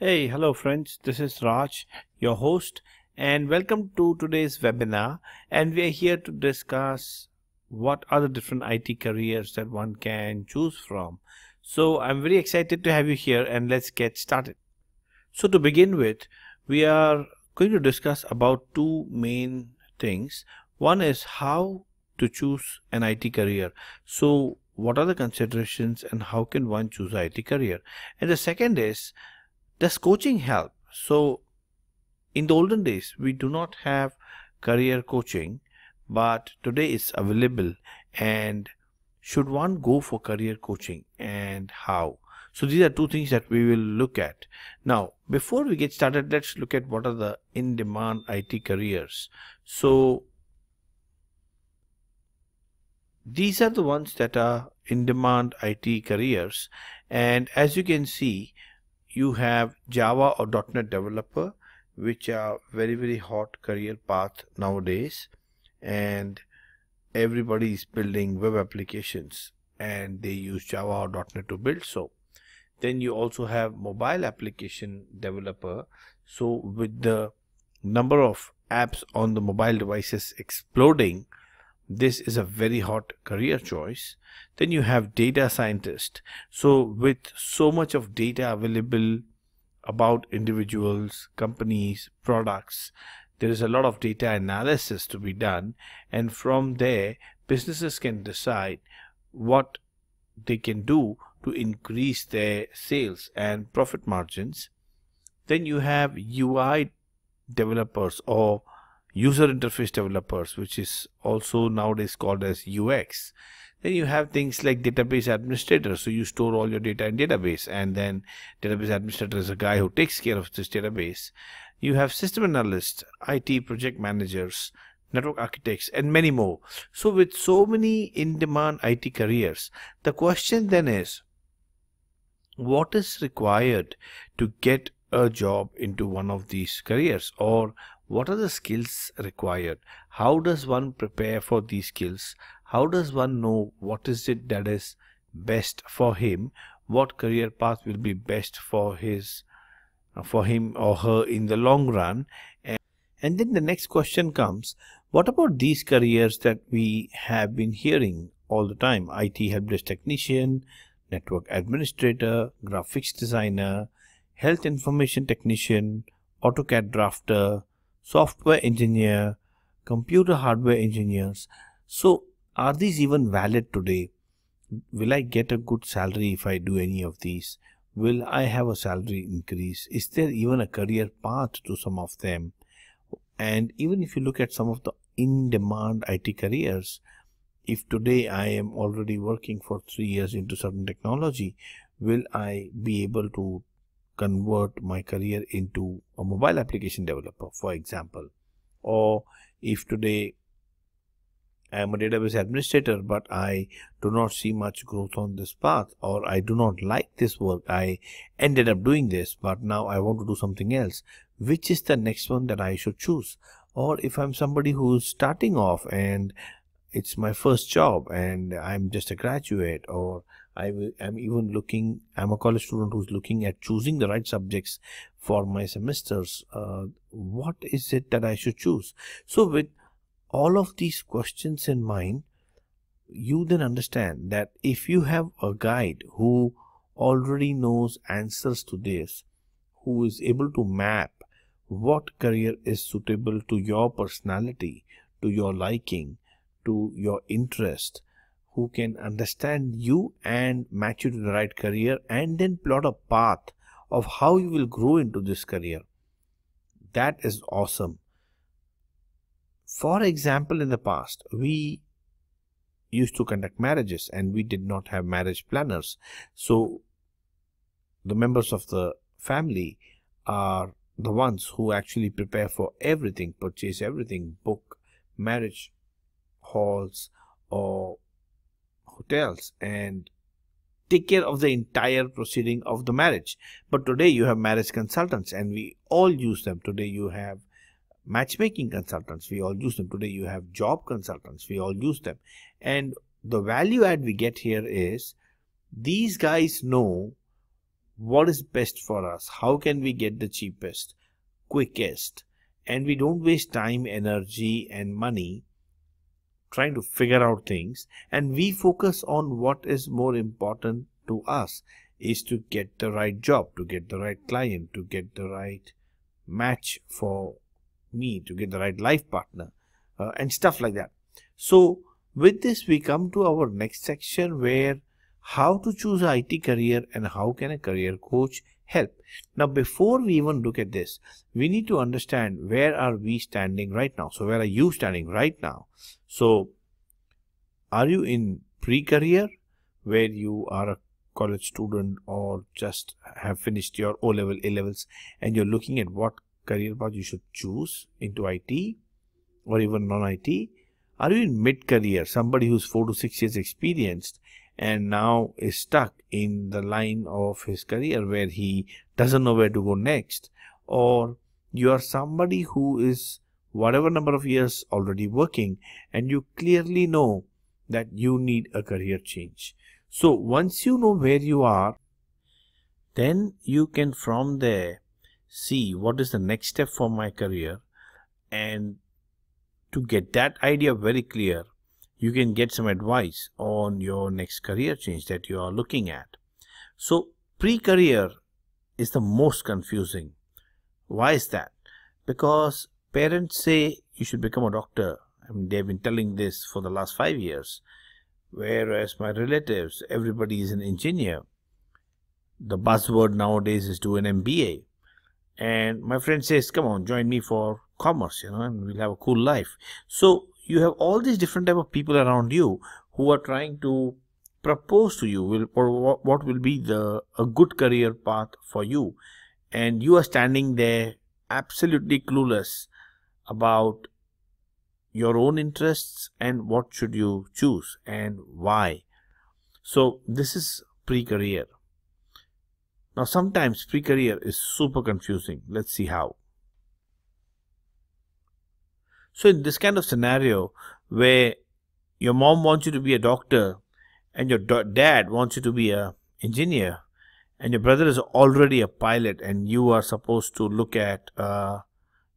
Hey, hello friends, this is Raj, your host and welcome to today's webinar and we are here to discuss what are the different IT careers that one can choose from. So I'm very excited to have you here and let's get started. So to begin with, we are going to discuss about two main things. One is how to choose an IT career. So what are the considerations and how can one choose IT career? And the second is does coaching help? So, in the olden days, we do not have career coaching, but today it's available. And should one go for career coaching and how? So, these are two things that we will look at. Now, before we get started, let's look at what are the in demand IT careers. So, these are the ones that are in demand IT careers and as you can see you have Java or .NET developer which are very very hot career path nowadays and everybody is building web applications and they use Java or .NET to build so then you also have mobile application developer so with the number of apps on the mobile devices exploding this is a very hot career choice. Then you have data scientist. So with so much of data available about individuals, companies, products, there is a lot of data analysis to be done. And from there, businesses can decide what they can do to increase their sales and profit margins. Then you have UI developers or user interface developers, which is also nowadays called as UX. Then you have things like database administrator. So you store all your data in database and then database administrator is a guy who takes care of this database. You have system analysts, IT project managers, network architects and many more. So with so many in-demand IT careers, the question then is, what is required to get a job into one of these careers or what are the skills required how does one prepare for these skills how does one know what is it that is best for him what career path will be best for his for him or her in the long run and, and then the next question comes what about these careers that we have been hearing all the time IT help desk technician network administrator graphics designer health information technician, AutoCAD drafter, software engineer, computer hardware engineers. So are these even valid today? Will I get a good salary if I do any of these? Will I have a salary increase? Is there even a career path to some of them? And even if you look at some of the in-demand IT careers, if today I am already working for three years into certain technology, will I be able to convert my career into a mobile application developer, for example. Or if today I am a database administrator, but I do not see much growth on this path, or I do not like this work, I ended up doing this, but now I want to do something else. Which is the next one that I should choose? Or if I'm somebody who's starting off and it's my first job and I'm just a graduate, or I am even looking, I'm a college student who's looking at choosing the right subjects for my semesters. Uh, what is it that I should choose? So, with all of these questions in mind, you then understand that if you have a guide who already knows answers to this, who is able to map what career is suitable to your personality, to your liking, to your interest, who can understand you and match you to the right career and then plot a path of how you will grow into this career. That is awesome. For example, in the past, we used to conduct marriages and we did not have marriage planners. So the members of the family are the ones who actually prepare for everything, purchase everything, book marriage halls or hotels and take care of the entire proceeding of the marriage. But today you have marriage consultants and we all use them. Today you have matchmaking consultants, we all use them. Today you have job consultants, we all use them. And the value add we get here is these guys know what is best for us, how can we get the cheapest, quickest, and we don't waste time, energy, and money trying to figure out things and we focus on what is more important to us is to get the right job to get the right client to get the right match for me to get the right life partner uh, and stuff like that so with this we come to our next section where how to choose a IT career and how can a career coach help. Now, before we even look at this, we need to understand where are we standing right now. So, where are you standing right now? So, are you in pre-career where you are a college student or just have finished your O-level, A-levels and you're looking at what career path you should choose into IT or even non-IT? Are you in mid-career, somebody who's four to six years experienced and now is stuck in the line of his career where he doesn't know where to go next or you are somebody who is whatever number of years already working and you clearly know that you need a career change so once you know where you are then you can from there see what is the next step for my career and to get that idea very clear you can get some advice on your next career change that you are looking at. So pre-career is the most confusing. Why is that? Because parents say you should become a doctor. I mean, they've been telling this for the last five years. Whereas my relatives, everybody is an engineer. The buzzword nowadays is do an MBA. And my friend says, come on, join me for commerce, you know, and we'll have a cool life. So you have all these different type of people around you who are trying to propose to you will or what will be the a good career path for you and you are standing there absolutely clueless about your own interests and what should you choose and why so this is pre-career now sometimes pre-career is super confusing let's see how so, in this kind of scenario where your mom wants you to be a doctor and your do- dad wants you to be a engineer and your brother is already a pilot and you are supposed to look at uh,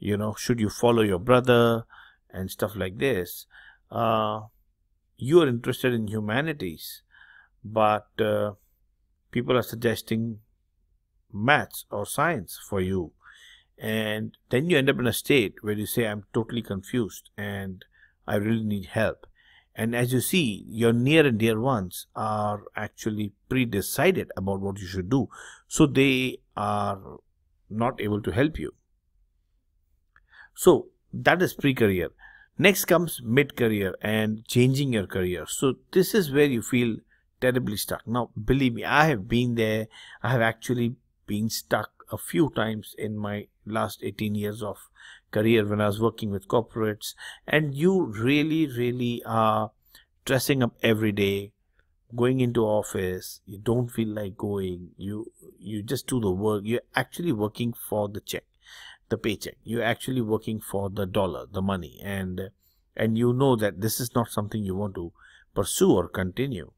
you know should you follow your brother and stuff like this uh, you are interested in humanities but uh, people are suggesting maths or science for you and then you end up in a state where you say, I'm totally confused and I really need help. And as you see, your near and dear ones are actually pre-decided about what you should do. So they are not able to help you. So that is pre-career. Next comes mid-career and changing your career. So this is where you feel terribly stuck. Now, believe me, I have been there. I have actually been stuck a few times in my last 18 years of career when I was working with corporates. And you really, really are dressing up every day, going into office. You don't feel like going. You you just do the work. You're actually working for the check, the paycheck. You're actually working for the dollar, the money, and and you know that this is not something you want to pursue or continue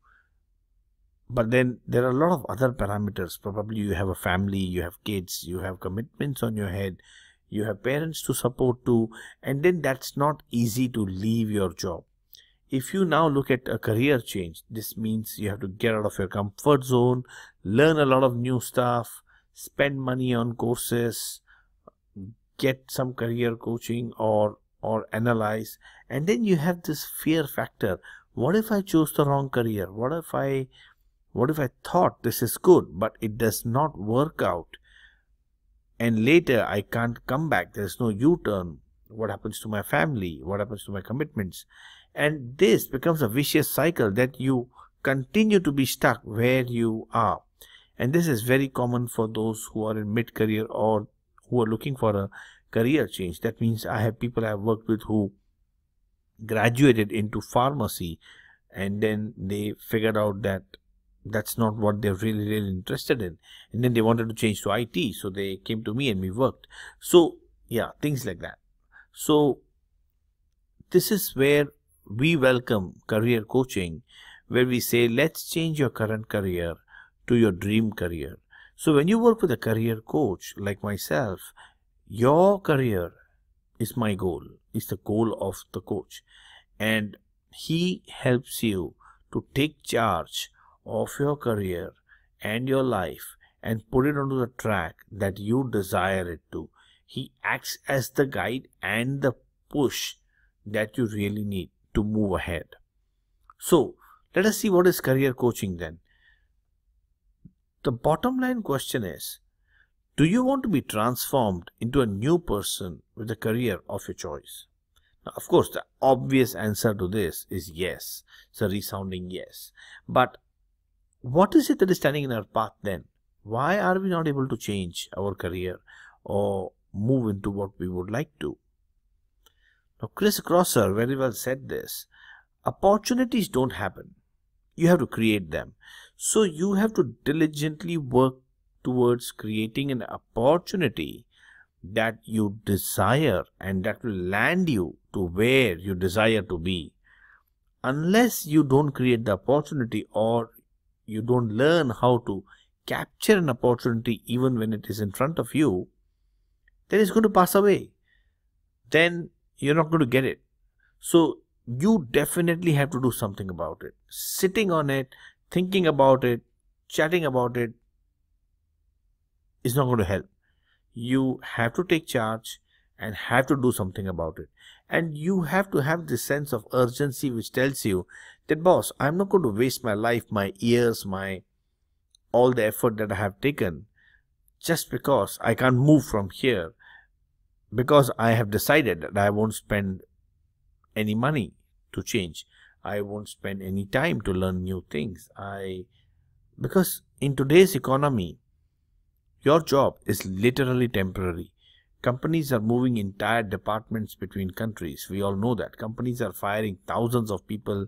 but then there are a lot of other parameters. Probably you have a family, you have kids, you have commitments on your head, you have parents to support too, and then that's not easy to leave your job. If you now look at a career change, this means you have to get out of your comfort zone, learn a lot of new stuff, spend money on courses, get some career coaching or or analyze and then you have this fear factor what if i choose the wrong career what if i what if I thought this is good, but it does not work out? And later I can't come back. There's no U turn. What happens to my family? What happens to my commitments? And this becomes a vicious cycle that you continue to be stuck where you are. And this is very common for those who are in mid career or who are looking for a career change. That means I have people I've worked with who graduated into pharmacy and then they figured out that that's not what they're really really interested in and then they wanted to change to IT so they came to me and we worked so yeah things like that so this is where we welcome career coaching where we say let's change your current career to your dream career so when you work with a career coach like myself your career is my goal is the goal of the coach and he helps you to take charge of your career and your life and put it onto the track that you desire it to. He acts as the guide and the push that you really need to move ahead. So, let us see what is career coaching then. The bottom line question is Do you want to be transformed into a new person with a career of your choice? Now, of course, the obvious answer to this is yes. It's a resounding yes. But what is it that is standing in our path then? Why are we not able to change our career or move into what we would like to? Now, Chris Crosser very well said this opportunities don't happen, you have to create them. So, you have to diligently work towards creating an opportunity that you desire and that will land you to where you desire to be unless you don't create the opportunity or you don't learn how to capture an opportunity even when it is in front of you, then it's going to pass away. Then you're not going to get it. So you definitely have to do something about it. Sitting on it, thinking about it, chatting about it is not going to help. You have to take charge and have to do something about it. And you have to have this sense of urgency which tells you that, boss, I'm not going to waste my life, my years, my all the effort that I have taken just because I can't move from here because I have decided that I won't spend any money to change. I won't spend any time to learn new things. I because in today's economy, your job is literally temporary. Companies are moving entire departments between countries. We all know that. Companies are firing thousands of people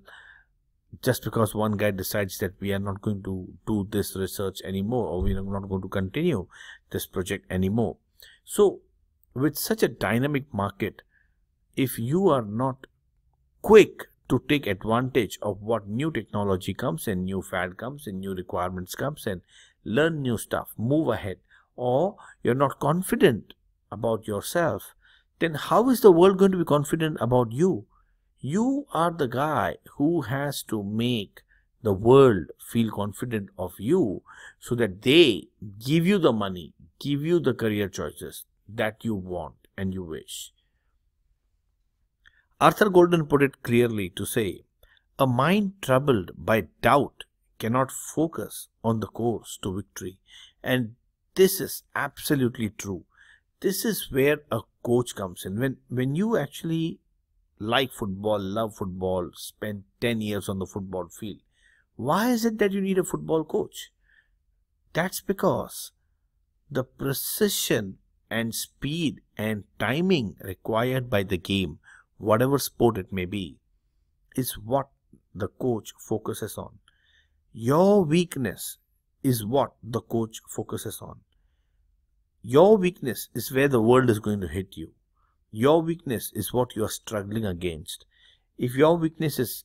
just because one guy decides that we are not going to do this research anymore or we are not going to continue this project anymore. So, with such a dynamic market, if you are not quick to take advantage of what new technology comes in, new fad comes in, new requirements comes in, learn new stuff, move ahead, or you're not confident about yourself, then how is the world going to be confident about you? You are the guy who has to make the world feel confident of you so that they give you the money, give you the career choices that you want and you wish. Arthur Golden put it clearly to say, a mind troubled by doubt cannot focus on the course to victory. And this is absolutely true this is where a coach comes in. When when you actually like football, love football, spend 10 years on the football field, why is it that you need a football coach? That's because the precision and speed and timing required by the game, whatever sport it may be, is what the coach focuses on. Your weakness is what the coach focuses on. Your weakness is where the world is going to hit you. Your weakness is what you are struggling against. If your weakness is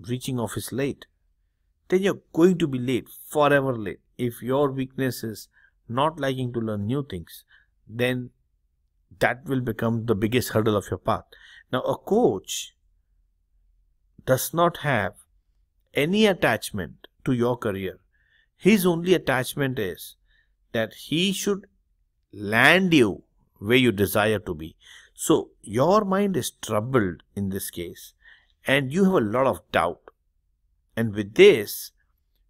reaching office late, then you're going to be late, forever late. If your weakness is not liking to learn new things, then that will become the biggest hurdle of your path. Now, a coach does not have any attachment to your career. His only attachment is that he should land you where you desire to be. So your mind is troubled in this case and you have a lot of doubt. And with this,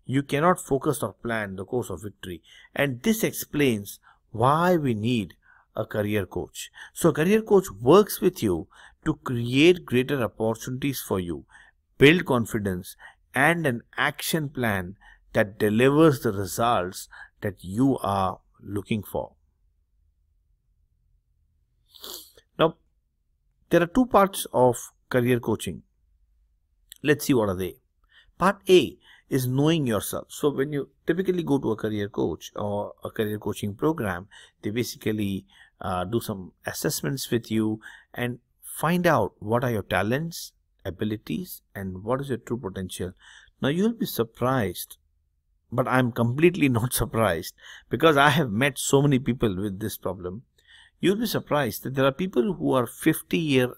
you cannot focus or plan the course of victory. And this explains why we need a career coach. So a career coach works with you to create greater opportunities for you, build confidence and an action plan that delivers the results that you are looking for. There are two parts of career coaching. Let's see what are they. Part A is knowing yourself. So when you typically go to a career coach or a career coaching program, they basically uh, do some assessments with you and find out what are your talents, abilities, and what is your true potential. Now you'll be surprised, but I'm completely not surprised because I have met so many people with this problem You'll be surprised that there are people who are 50 year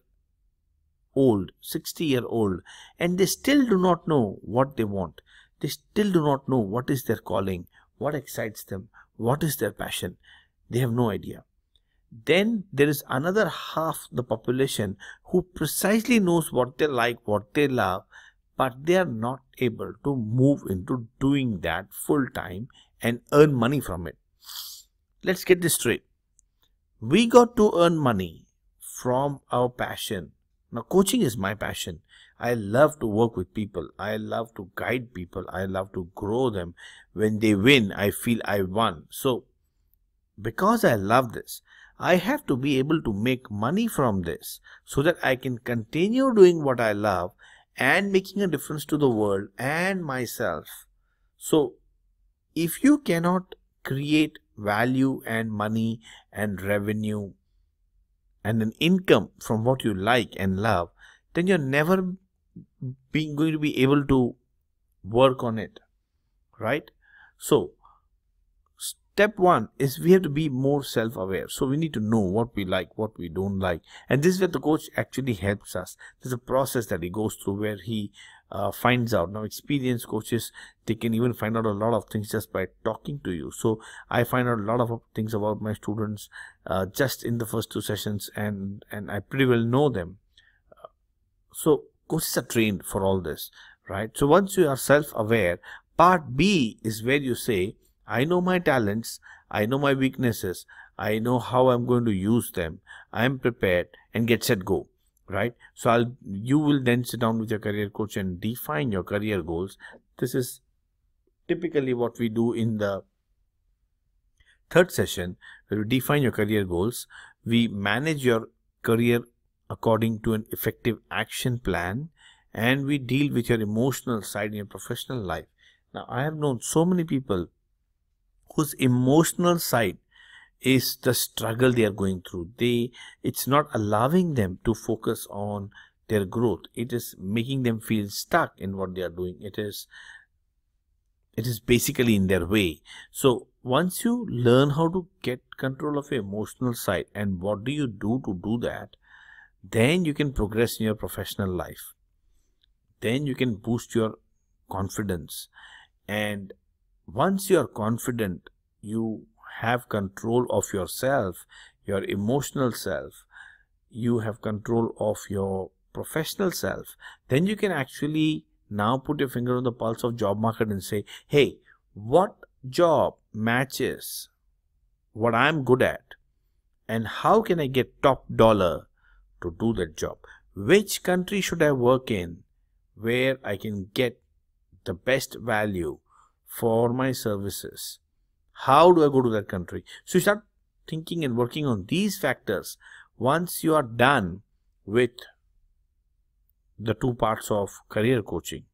old, 60 year old, and they still do not know what they want. They still do not know what is their calling, what excites them, what is their passion. They have no idea. Then there is another half the population who precisely knows what they like, what they love, but they are not able to move into doing that full time and earn money from it. Let's get this straight we got to earn money from our passion. Now, coaching is my passion. I love to work with people. I love to guide people. I love to grow them. When they win, I feel I won. So, because I love this, I have to be able to make money from this so that I can continue doing what I love and making a difference to the world and myself. So, if you cannot create value and money and revenue and an income from what you like and love, then you're never being going to be able to work on it. Right? So step one is we have to be more self-aware. So we need to know what we like, what we don't like. And this is where the coach actually helps us. There's a process that he goes through where he uh, finds out now experienced coaches they can even find out a lot of things just by talking to you so i find out a lot of things about my students uh, just in the first two sessions and and i pretty well know them uh, so coaches are trained for all this right so once you are self-aware part b is where you say i know my talents i know my weaknesses i know how i'm going to use them i am prepared and get set go right so i'll you will then sit down with your career coach and define your career goals this is typically what we do in the third session where we define your career goals we manage your career according to an effective action plan and we deal with your emotional side in your professional life now i have known so many people whose emotional side is the struggle they are going through they it's not allowing them to focus on their growth it is making them feel stuck in what they are doing it is it is basically in their way so once you learn how to get control of your emotional side and what do you do to do that then you can progress in your professional life then you can boost your confidence and once you are confident you have control of yourself, your emotional self, you have control of your professional self, then you can actually now put your finger on the pulse of job market and say, hey, what job matches what I'm good at and how can I get top dollar to do that job? Which country should I work in where I can get the best value for my services? How do I go to that country? So you start thinking and working on these factors. Once you are done with the two parts of career coaching.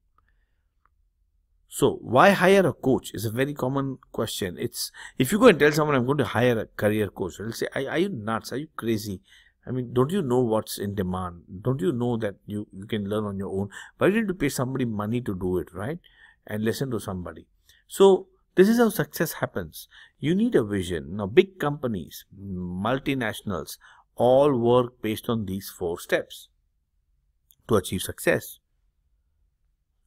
So why hire a coach is a very common question. It's if you go and tell someone I'm going to hire a career coach, they'll say, are, are you nuts? Are you crazy? I mean, don't you know what's in demand? Don't you know that you, you can learn on your own? Why do you need to pay somebody money to do it, right? And listen to somebody. So this is how success happens. You need a vision. Now, big companies, multinationals, all work based on these four steps to achieve success.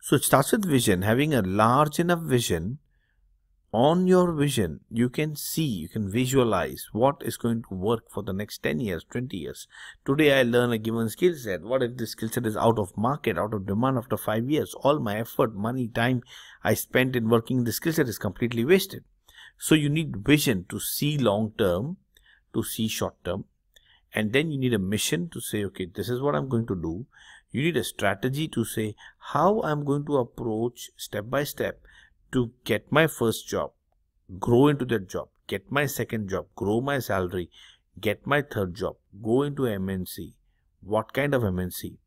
So it starts with vision, having a large enough vision on your vision, you can see, you can visualize what is going to work for the next 10 years, 20 years. Today I learn a given skill set. What if this skill set is out of market, out of demand after 5 years? All my effort, money, time I spent in working the skill set is completely wasted. So you need vision to see long term, to see short term. And then you need a mission to say, okay, this is what I'm going to do. You need a strategy to say how I'm going to approach step by step to get my first job, grow into that job, get my second job, grow my salary, get my third job, go into MNC. What kind of MNC?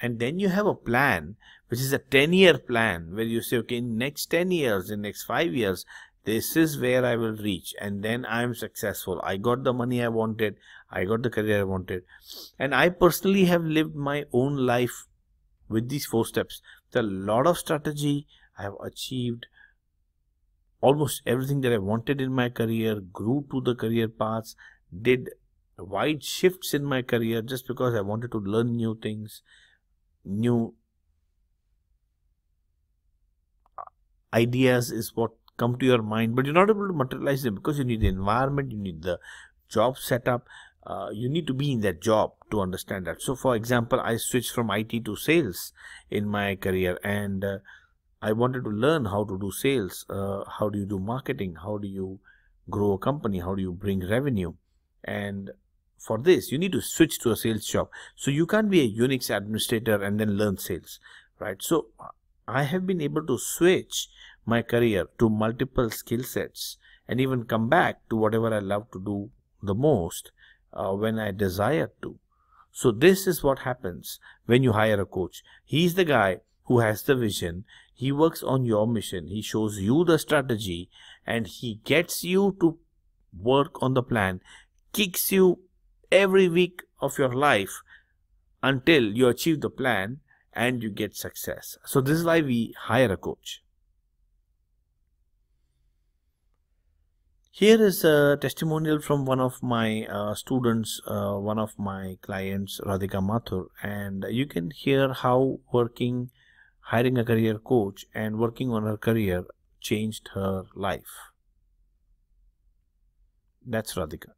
And then you have a plan, which is a 10 year plan where you say, okay, in next 10 years, in next five years, this is where I will reach. And then I'm successful. I got the money I wanted. I got the career I wanted. And I personally have lived my own life with these four steps. With a lot of strategy I have achieved almost everything that I wanted in my career, grew to the career paths, did wide shifts in my career just because I wanted to learn new things, new ideas is what come to your mind, but you're not able to materialize them because you need the environment, you need the job setup, uh, you need to be in that job to understand that. So, for example, I switched from IT to sales in my career and uh, I wanted to learn how to do sales, uh, how do you do marketing, how do you grow a company, how do you bring revenue. And for this, you need to switch to a sales job. So you can't be a Unix administrator and then learn sales, right? So I have been able to switch my career to multiple skill sets and even come back to whatever I love to do the most uh, when I desire to. So this is what happens when you hire a coach. He's the guy who has the vision. He works on your mission. He shows you the strategy and he gets you to work on the plan, kicks you every week of your life until you achieve the plan and you get success. So this is why we hire a coach. Here is a testimonial from one of my uh, students, uh, one of my clients, Radhika Mathur, and you can hear how working Hiring a career coach and working on her career changed her life. That's Radhika.